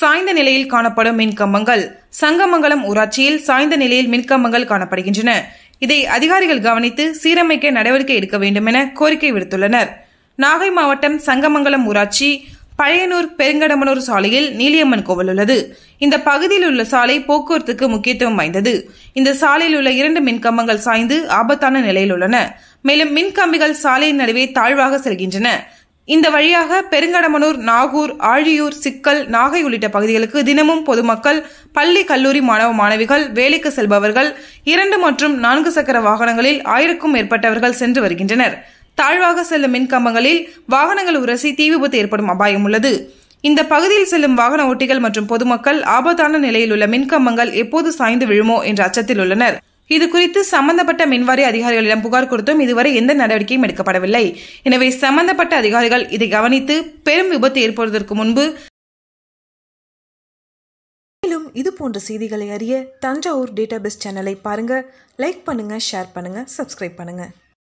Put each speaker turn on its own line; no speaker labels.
சாய்ந்த நிலையில் காணப்படும் மின்கம்பங்கள் சங்கமங்கலம் ஊராட்சியில் சாய்ந்த நிலையில் மின்கம்பங்கள் காணப்படுகின்றன இதை அதிகாரிகள் கவனித்து சீரமைக்க நடவடிக்கை எடுக்க வேண்டும் என கோரிக்கை விடுத்துள்ளனர் நாகை மாவட்டம் சங்கமங்கலம் ஊராட்சி பழையனூர் பெருங்கடமனூர் சாலையில் நீலியம்மன் கோவில் உள்ளது இந்த பகுதியில் உள்ள சாலை போக்குவரத்துக்கு முக்கியத்துவம் வாய்ந்தது இந்த சாலையில் உள்ள இரண்டு மின்கம்பங்கள் சாய்ந்து ஆபத்தான நிலையில் உள்ளன மேலும் மின்கம்பிகள் சாலையின் நடுவே தாழ்வாக செல்கின்றன இந்த வழியாக பெருங்கடமனூர் நாகூர் ஆழியூர் சிக்கல் நாகை உள்ளிட்ட பகுதிகளுக்கு தினமும் பொதுமக்கள் பள்ளி கல்லூரி மாணவ மாணவிகள் வேலைக்கு செல்பவர்கள் இரண்டு மற்றும் நான்கு சக்கர வாகனங்களில் ஆயிரக்கும் மேற்பட்டவர்கள் சென்று வருகின்றனர் தாழ்வாக செல்லும் மின்கம்பங்களில் வாகனங்கள் உரசி தீ விபத்து ஏற்படும் அபாயம் உள்ளது இந்த பகுதியில் செல்லும் வாகன ஓட்டிகள் மற்றும் பொதுமக்கள் ஆபத்தான நிலையில் உள்ள மின்கம்பங்கள் எப்போது சாய்ந்து விழுமோ என்ற அச்சத்தில் உள்ளனர் இது குறித்து சம்பந்தப்பட்ட மின்வாரிய அதிகாரிகளிடம் புகார் கொடுத்தும் இதுவரை எந்த நடவடிக்கையும் எடுக்கப்படவில்லை எனவே சம்பந்தப்பட்ட அதிகாரிகள் இதை கவனித்து பெரும் விபத்து ஏற்படுவதற்கு முன்பு
மேலும் இது போன்ற செய்திகளை அறிய தஞ்சாவூர் டேட்டாபேஸ் சேனலை பாருங்க லைக் பண்ணுங்க ஷேர் பண்ணுங்க சப்ஸ்கிரைப் பண்ணுங்க